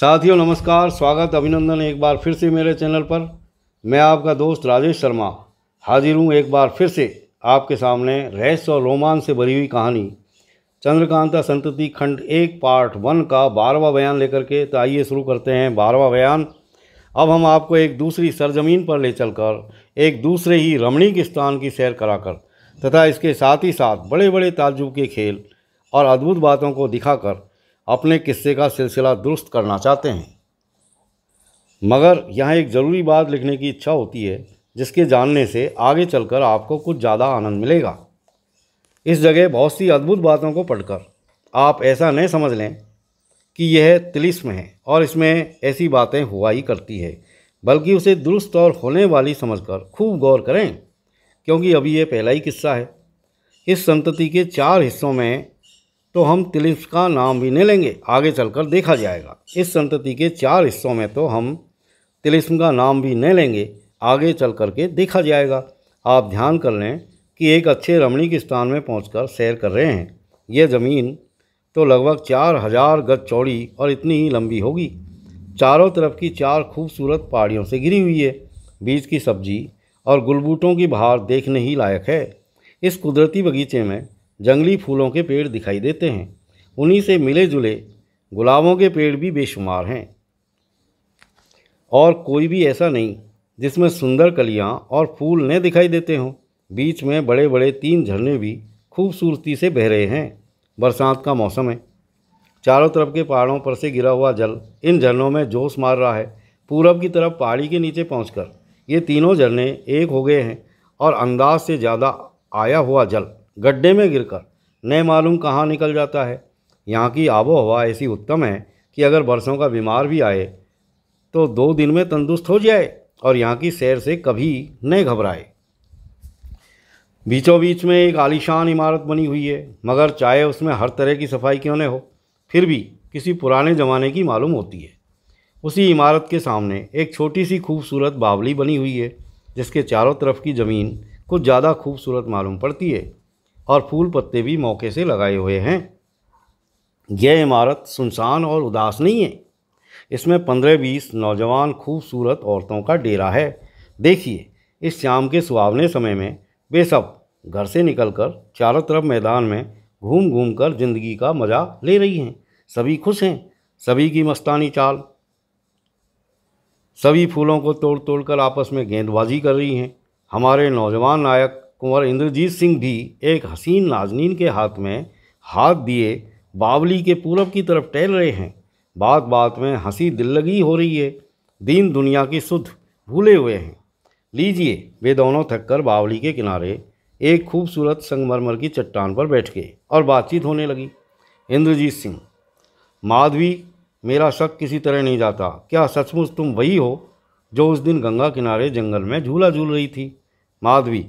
साथियों नमस्कार स्वागत अभिनंदन एक बार फिर से मेरे चैनल पर मैं आपका दोस्त राजेश शर्मा हाजिर हूँ एक बार फिर से आपके सामने रहस्य और रोमांच से भरी हुई कहानी चंद्रकांता संतति खंड एक पार्ट वन का बारहवा बयान लेकर के तो आइए शुरू करते हैं बारवा बयान अब हम आपको एक दूसरी सरजमीन पर ले चलकर एक दूसरे ही रमणीक स्थान की सैर कराकर तथा इसके साथ ही साथ बड़े बड़े ताज्जुब के खेल और अद्भुत बातों को दिखाकर अपने किस्से का सिलसिला दुरुस्त करना चाहते हैं मगर यहाँ एक ज़रूरी बात लिखने की इच्छा होती है जिसके जानने से आगे चलकर आपको कुछ ज़्यादा आनंद मिलेगा इस जगह बहुत सी अद्भुत बातों को पढ़कर आप ऐसा नहीं समझ लें कि यह तिलिस्म है और इसमें ऐसी बातें हुआ ही करती है बल्कि उसे दुरुस्त और होने वाली समझकर खूब गौर करें क्योंकि अभी यह पहला ही किस्सा है इस संतति के चार हिस्सों में तो हम तिलिप्स का नाम भी नहीं लेंगे आगे चलकर देखा जाएगा इस संतति के चार हिस्सों में तो हम तिलिस्म का नाम भी नहीं लेंगे आगे चल कर के देखा जाएगा आप ध्यान कर लें कि एक अच्छे रमणीक स्थान में पहुंचकर सैर कर रहे हैं यह ज़मीन तो लगभग चार हज़ार गज चौड़ी और इतनी ही लंबी होगी चारों तरफ की चार खूबसूरत पहाड़ियों से घिरी हुई है बीज की सब्जी और गुलबूटों की बहार देखने ही लायक है इस कुदरती बगीचे में जंगली फूलों के पेड़ दिखाई देते हैं उन्हीं से मिले जुले गुलाबों के पेड़ भी बेशुमार हैं और कोई भी ऐसा नहीं जिसमें सुंदर कलियां और फूल न दिखाई देते हों बीच में बड़े बड़े तीन झरने भी खूबसूरती से बह रहे हैं बरसात का मौसम है चारों तरफ के पहाड़ों पर से गिरा हुआ जल इन झरनों में जोश मार रहा है पूरब की तरफ पहाड़ी के नीचे पहुँच ये तीनों झरने एक हो गए हैं और अंदाज से ज़्यादा आया हुआ जल गड्ढे में गिरकर न मालूम कहाँ निकल जाता है यहाँ की आबो हवा ऐसी उत्तम है कि अगर बरसों का बीमार भी आए तो दो दिन में तंदुरुस्त हो जाए और यहाँ की सैर से कभी न घबराए बीचों बीच में एक आलीशान इमारत बनी हुई है मगर चाहे उसमें हर तरह की सफाई क्यों न हो फिर भी किसी पुराने ज़माने की मालूम होती है उसी इमारत के सामने एक छोटी सी खूबसूरत बावली बनी हुई है जिसके चारों तरफ की ज़मीन कुछ ज़्यादा खूबसूरत मालूम पड़ती है और फूल पत्ते भी मौके से लगाए हुए हैं यह इमारत सुनसान और उदास नहीं है इसमें पंद्रह बीस नौजवान खूबसूरत औरतों का डेरा है देखिए इस शाम के सुहावने समय में वे सब घर से निकलकर चारों तरफ मैदान में घूम घूम कर जिंदगी का मज़ा ले रही हैं सभी खुश हैं सभी की मस्तानी चाल सभी फूलों को तोड़ तोड़ कर आपस में गेंदबाजी कर रही हैं हमारे नौजवान नायक कुंवर इंद्रजीत सिंह भी एक हसीन नाजनीन के हाथ में हाथ दिए बावली के पूरब की तरफ टहल रहे हैं बात बात में हंसी दिल लगी हो रही है दीन दुनिया की सुध भूले हुए हैं लीजिए वे दोनों थककर बावली के किनारे एक खूबसूरत संगमरमर की चट्टान पर बैठ गए और बातचीत होने लगी इंद्रजीत सिंह माधवी मेरा शक किसी तरह नहीं जाता क्या सचमुच तुम वही हो जो उस दिन गंगा किनारे जंगल में झूला झूल रही थी माधवी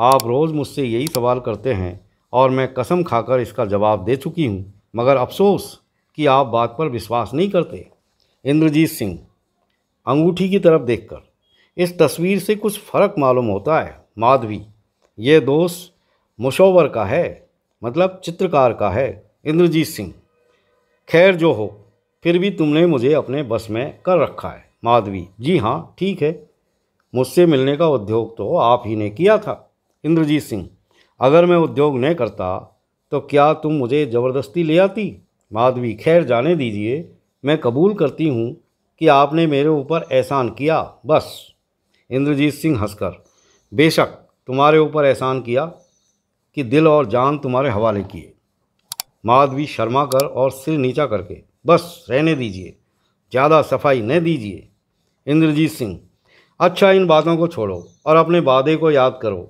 आप रोज़ मुझसे यही सवाल करते हैं और मैं कसम खाकर इसका जवाब दे चुकी हूँ मगर अफसोस कि आप बात पर विश्वास नहीं करते इंद्रजीत सिंह अंगूठी की तरफ देखकर इस तस्वीर से कुछ फ़र्क मालूम होता है माधवी ये दोस्त मुशोवर का है मतलब चित्रकार का है इंद्रजीत सिंह खैर जो हो फिर भी तुमने मुझे अपने बस में कर रखा है माधवी जी हाँ ठीक है मुझसे मिलने का उद्योग तो आप ही ने किया था इंद्रजीत सिंह अगर मैं उद्योग नहीं करता तो क्या तुम मुझे ज़बरदस्ती ले आती माधवी खैर जाने दीजिए मैं कबूल करती हूँ कि आपने मेरे ऊपर एहसान किया बस इंद्रजीत सिंह हंसकर बेशक तुम्हारे ऊपर एहसान किया कि दिल और जान तुम्हारे हवाले किए माधवी शर्मा कर और सिर नीचा करके बस रहने दीजिए ज़्यादा सफाई न दीजिए इंद्रजीत सिंह अच्छा इन बातों को छोड़ो और अपने वादे को याद करो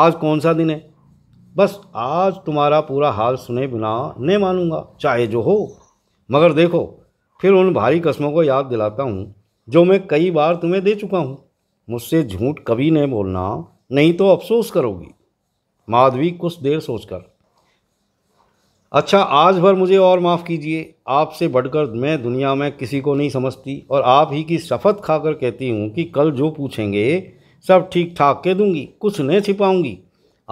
आज कौन सा दिन है बस आज तुम्हारा पूरा हाल सुने बिना नहीं मानूंगा चाहे जो हो मगर देखो फिर उन भारी कस्मों को याद दिलाता हूँ जो मैं कई बार तुम्हें दे चुका हूँ मुझसे झूठ कभी नहीं बोलना नहीं तो अफसोस करोगी माधवी कुछ देर सोचकर अच्छा आज भर मुझे और माफ़ कीजिए आपसे बढ़कर मैं दुनिया में किसी को नहीं समझती और आप ही की शपथ खाकर कहती हूँ कि कल जो पूछेंगे सब ठीक ठाक के दूंगी कुछ नहीं छिपाऊंगी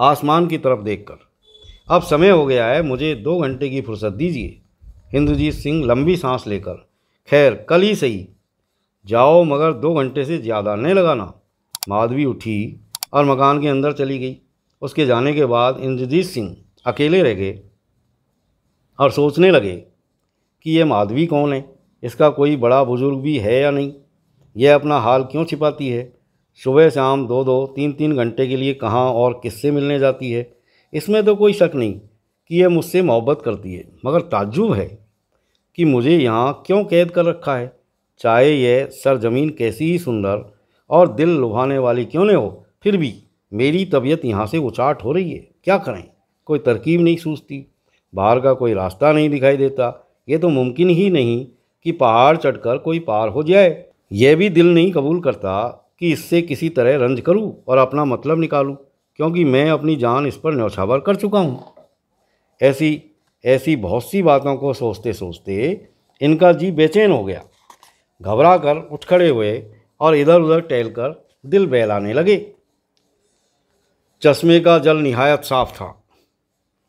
आसमान की तरफ देखकर अब समय हो गया है मुझे दो घंटे की फुर्सत दीजिए इंद्रजीत सिंह लंबी सांस लेकर खैर कल ही सही जाओ मगर दो घंटे से ज़्यादा नहीं लगाना माधवी उठी और मकान के अंदर चली गई उसके जाने के बाद इंद्रजीत सिंह अकेले रह गए और सोचने लगे कि यह माधवी कौन है इसका कोई बड़ा बुजुर्ग भी है या नहीं यह अपना हाल क्यों छिपाती है सुबह शाम दो दो तीन तीन घंटे के लिए कहाँ और किससे मिलने जाती है इसमें तो कोई शक नहीं कि यह मुझसे मोहब्बत करती है मगर ताजुब है कि मुझे यहाँ क्यों कैद कर रखा है चाहे यह सरजमीन कैसी ही सुंदर और दिल लुभाने वाली क्यों न हो फिर भी मेरी तबीयत यहाँ से उचाट हो रही है क्या करें कोई तरकीब नहीं सूझती बाहर का कोई रास्ता नहीं दिखाई देता ये तो मुमकिन ही नहीं कि पहाड़ चढ़कर कोई पार हो जाए यह भी दिल नहीं कबूल करता कि इससे किसी तरह रंज करूं और अपना मतलब निकालूं क्योंकि मैं अपनी जान इस पर न्यौछावर कर चुका हूं ऐसी ऐसी बहुत सी बातों को सोचते सोचते इनका जी बेचैन हो गया घबरा कर उठ खड़े हुए और इधर उधर टहल कर दिल बहलाने लगे चश्मे का जल निहायत साफ था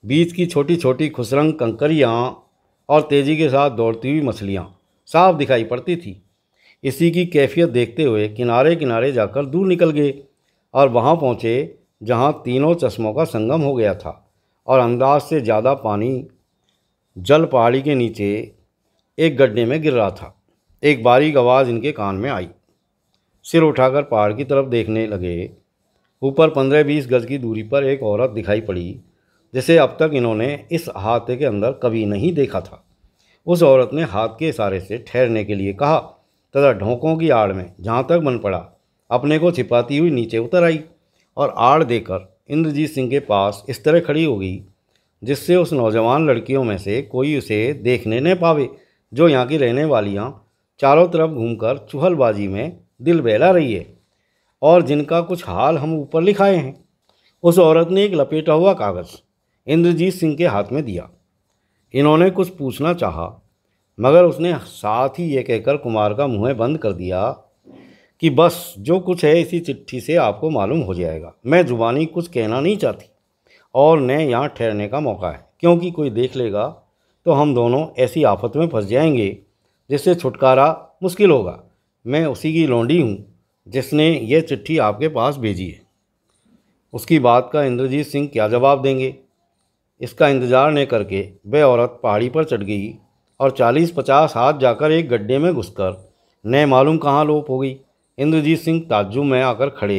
बीच की छोटी छोटी खुसरंग कंकरियाँ और तेज़ी के साथ दौड़ती हुई मछलियाँ साफ दिखाई पड़ती थी इसी की कैफियत देखते हुए किनारे किनारे जाकर दूर निकल गए और वहाँ पहुँचे जहाँ तीनों चश्मों का संगम हो गया था और अंदाज से ज़्यादा पानी जल पहाड़ी के नीचे एक गड्ढे में गिर रहा था एक बारीक आवाज़ इनके कान में आई सिर उठाकर पहाड़ की तरफ देखने लगे ऊपर पंद्रह बीस गज की दूरी पर एक औरत दिखाई पड़ी जिसे अब तक इन्होंने इस हाथे के अंदर कभी नहीं देखा था उस औरत ने हाथ के इशारे से ठहरने के लिए कहा तथा ढोंकों की आड़ में जहाँ तक बन पड़ा अपने को छिपाती हुई नीचे उतर आई और आड़ देकर इंद्रजीत सिंह के पास इस तरह खड़ी हो गई जिससे उस नौजवान लड़कियों में से कोई उसे देखने न पावे जो यहाँ की रहने वालियाँ चारों तरफ घूमकर चूहलबाजी में दिल बहला रही है और जिनका कुछ हाल हम ऊपर लिखाए हैं उस औरत ने एक लपेटा हुआ कागज़ इंद्रजीत सिंह के हाथ में दिया इन्होंने कुछ पूछना चाहा मगर उसने साथ ही ये कहकर कुमार का मुँह बंद कर दिया कि बस जो कुछ है इसी चिट्ठी से आपको मालूम हो जाएगा मैं ज़ुबानी कुछ कहना नहीं चाहती और न यहाँ ठहरने का मौका है क्योंकि कोई देख लेगा तो हम दोनों ऐसी आफत में फंस जाएंगे जिससे छुटकारा मुश्किल होगा मैं उसी की लौंडी हूँ जिसने यह चिट्ठी आपके पास भेजी है उसकी बात का इंद्रजीत सिंह क्या जवाब देंगे इसका इंतज़ार न करके वे औरत पहाड़ी पर चढ़ गई और चालीस पचास हाथ जाकर एक गड्ढे में घुसकर न मालूम कहाँ लोप हो गई इंद्रजीत सिंह ताज्जुब में आकर खड़े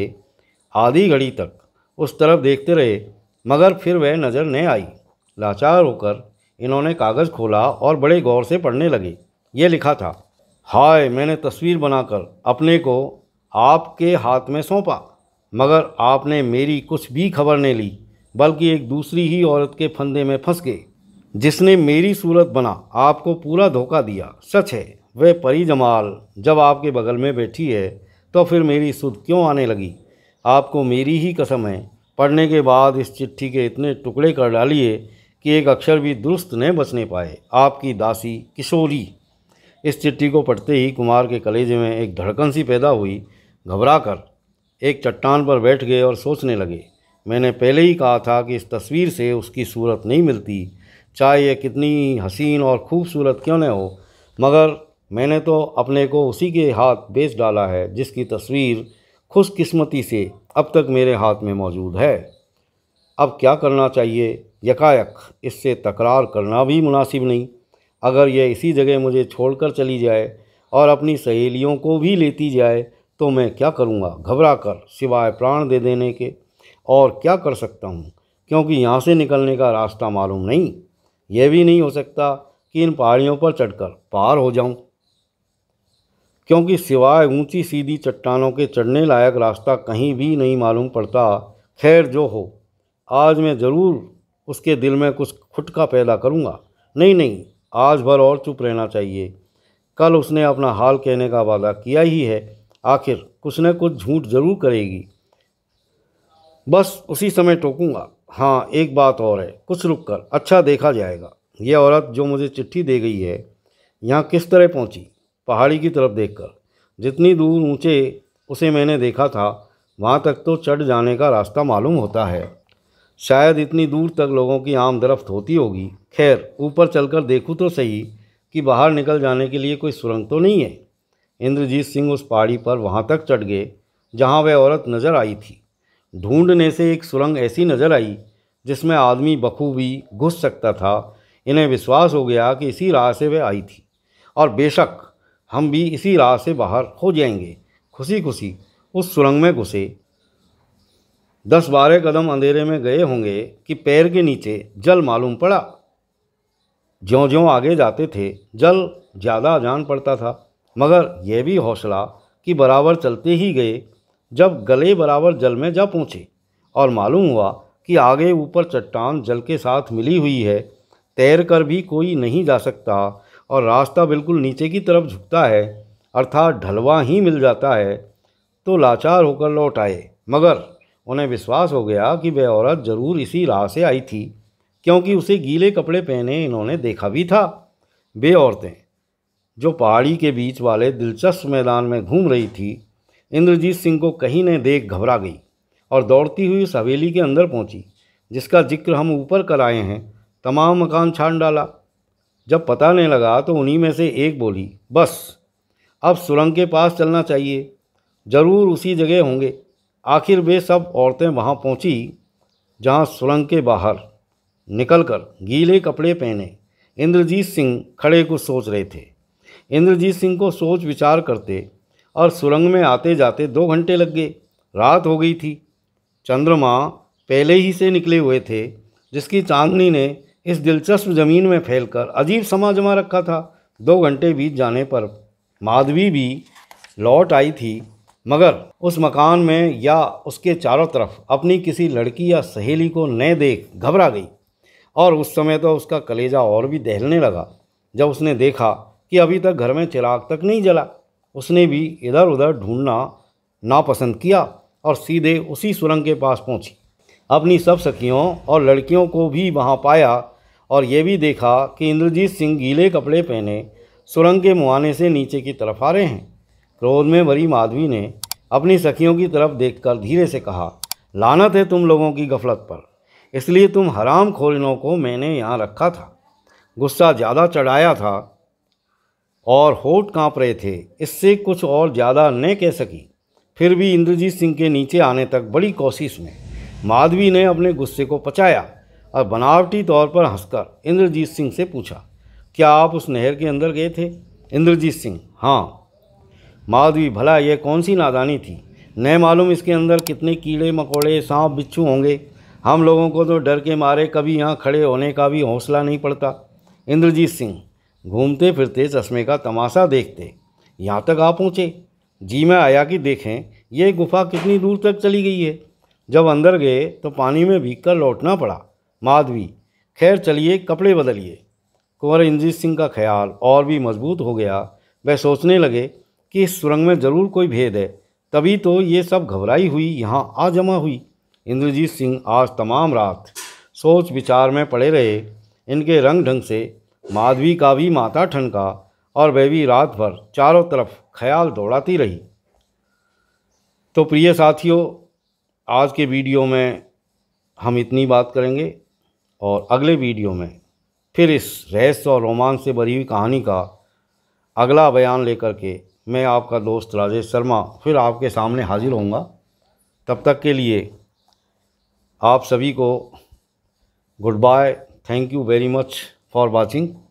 आधी घड़ी तक उस तरफ देखते रहे मगर फिर वह नज़र न आई लाचार होकर इन्होंने कागज़ खोला और बड़े गौर से पढ़ने लगे ये लिखा था हाय मैंने तस्वीर बनाकर अपने को आपके हाथ में सौंपा मगर आपने मेरी कुछ भी खबर नहीं ली बल्कि एक दूसरी ही औरत के फंदे में फंस गए जिसने मेरी सूरत बना आपको पूरा धोखा दिया सच है वह परी जमाल जब आपके बगल में बैठी है तो फिर मेरी सुध क्यों आने लगी आपको मेरी ही कसम है पढ़ने के बाद इस चिट्ठी के इतने टुकड़े कर डालिए कि एक अक्षर भी दुरुस्त न बचने पाए आपकी दासी किशोरी इस चिट्ठी को पढ़ते ही कुमार के कलेजे में एक धड़कन सी पैदा हुई घबरा कर एक चट्टान पर बैठ गए और सोचने लगे मैंने पहले ही कहा था कि इस तस्वीर से उसकी सूरत नहीं मिलती चाहे ये कितनी हसीन और ख़ूबसूरत क्यों न हो मगर मैंने तो अपने को उसी के हाथ बेच डाला है जिसकी तस्वीर ख़ुशकस्मती से अब तक मेरे हाथ में मौजूद है अब क्या करना चाहिए यकायक इससे तकरार करना भी मुनासिब नहीं अगर यह इसी जगह मुझे छोड़कर चली जाए और अपनी सहेलियों को भी लेती जाए तो मैं क्या करूँगा घबरा कर सिवाय प्राण दे देने के और क्या कर सकता हूँ क्योंकि यहाँ से निकलने का रास्ता मालूम नहीं यह भी नहीं हो सकता कि इन पहाड़ियों पर चढ़कर पार हो जाऊं क्योंकि सिवाय ऊंची सीधी चट्टानों के चढ़ने लायक रास्ता कहीं भी नहीं मालूम पड़ता खैर जो हो आज मैं ज़रूर उसके दिल में कुछ खुटका पैदा करूँगा नहीं नहीं आज भर और चुप रहना चाहिए कल उसने अपना हाल कहने का वादा किया ही है आखिर कुछ न कुछ झूठ ज़रूर करेगी बस उसी समय टोकूँगा हाँ एक बात और है कुछ रुक कर अच्छा देखा जाएगा यह औरत जो मुझे चिट्ठी दे गई है यहाँ किस तरह पहुँची पहाड़ी की तरफ देखकर जितनी दूर ऊंचे उसे मैंने देखा था वहाँ तक तो चढ़ जाने का रास्ता मालूम होता है शायद इतनी दूर तक लोगों की दरफ्त होती होगी खैर ऊपर चलकर देखूँ तो सही कि बाहर निकल जाने के लिए कोई सुरंग तो नहीं है इंद्रजीत सिंह उस पहाड़ी पर वहाँ तक चढ़ गए जहाँ वह औरत नज़र आई थी ढूंढने से एक सुरंग ऐसी नज़र आई जिसमें आदमी बखूबी घुस सकता था इन्हें विश्वास हो गया कि इसी राह से वह आई थी और बेशक हम भी इसी राह से बाहर हो जाएंगे खुशी खुशी उस सुरंग में घुसे दस बारह कदम अंधेरे में गए होंगे कि पैर के नीचे जल मालूम पड़ा ज्यों ज्यों आगे जाते थे जल ज़्यादा जान पड़ता था मगर यह भी हौसला कि बराबर चलते ही गए जब गले बराबर जल में जा पहुँचे और मालूम हुआ कि आगे ऊपर चट्टान जल के साथ मिली हुई है तैर कर भी कोई नहीं जा सकता और रास्ता बिल्कुल नीचे की तरफ झुकता है अर्थात ढलवा ही मिल जाता है तो लाचार होकर लौट आए मगर उन्हें विश्वास हो गया कि वह औरत ज़रूर इसी राह से आई थी क्योंकि उसे गीले कपड़े पहने इन्होंने देखा भी था वे औरतें जो पहाड़ी के बीच वाले दिलचस्प मैदान में घूम रही थी इंद्रजीत सिंह को कहीं न देख घबरा गई और दौड़ती हुई उस हवेली के अंदर पहुंची जिसका जिक्र हम ऊपर कर आए हैं तमाम मकान छान डाला जब पता नहीं लगा तो उन्हीं में से एक बोली बस अब सुरंग के पास चलना चाहिए ज़रूर उसी जगह होंगे आखिर वे सब औरतें वहाँ पहुँची जहाँ सुरंग के बाहर निकलकर गीले कपड़े पहने इंद्रजीत सिंह खड़े कुछ सोच रहे थे इंद्रजीत सिंह को सोच विचार करते और सुरंग में आते जाते दो घंटे लग गए रात हो गई थी चंद्रमा पहले ही से निकले हुए थे जिसकी चांदनी ने इस दिलचस्प ज़मीन में फैलकर अजीब समा जमा रखा था दो घंटे बीत जाने पर माधवी भी लौट आई थी मगर उस मकान में या उसके चारों तरफ अपनी किसी लड़की या सहेली को न देख घबरा गई और उस समय तो उसका कलेजा और भी दहलने लगा जब उसने देखा कि अभी तक घर में चिराग तक नहीं जला उसने भी इधर उधर ढूंढना नापसंद किया और सीधे उसी सुरंग के पास पहुंची अपनी सब सखियों और लड़कियों को भी वहां पाया और ये भी देखा कि इंद्रजीत सिंह गीले कपड़े पहने सुरंग के मुहाने से नीचे की तरफ आ रहे हैं क्रोध में भरी माधवी ने अपनी सखियों की तरफ देखकर धीरे से कहा लानत है तुम लोगों की गफलत पर इसलिए तुम हराम खोरिनों को मैंने यहाँ रखा था गुस्सा ज़्यादा चढ़ाया था और होठ कांप रहे थे इससे कुछ और ज़्यादा न कह सकी फिर भी इंद्रजीत सिंह के नीचे आने तक बड़ी कोशिश में माधवी ने अपने गुस्से को पचाया और बनावटी तौर पर हंसकर इंद्रजीत सिंह से पूछा क्या आप उस नहर के अंदर गए थे इंद्रजीत सिंह हाँ माधवी भला यह कौन सी नादानी थी न मालूम इसके अंदर कितने कीड़े मकोड़े सांप बिच्छू होंगे हम लोगों को तो डर के मारे कभी यहाँ खड़े होने का भी हौसला नहीं पड़ता इंद्रजीत सिंह घूमते फिरते चश्मे का तमाशा देखते यहाँ तक आ पहुँचे जी मैं आया कि देखें यह गुफा कितनी दूर तक चली गई है जब अंदर गए तो पानी में भीग कर लौटना पड़ा माधवी खैर चलिए कपड़े बदलिए कुंवर इंद्रजीत सिंह का ख्याल और भी मजबूत हो गया वह सोचने लगे कि इस सुरंग में ज़रूर कोई भेद है तभी तो ये सब घबराई हुई यहाँ आ जमा हुई इंद्रजीत सिंह आज तमाम रात सोच विचार में पड़े रहे इनके रंग ढंग से माधवी का भी माथा ठनका और वह भी रात भर चारों तरफ ख्याल दौड़ाती रही तो प्रिय साथियों आज के वीडियो में हम इतनी बात करेंगे और अगले वीडियो में फिर इस रहस्य और रोमांच से भरी हुई कहानी का अगला बयान लेकर के मैं आपका दोस्त राजेश शर्मा फिर आपके सामने हाजिर होऊंगा तब तक के लिए आप सभी को goodbye thank you very much for watching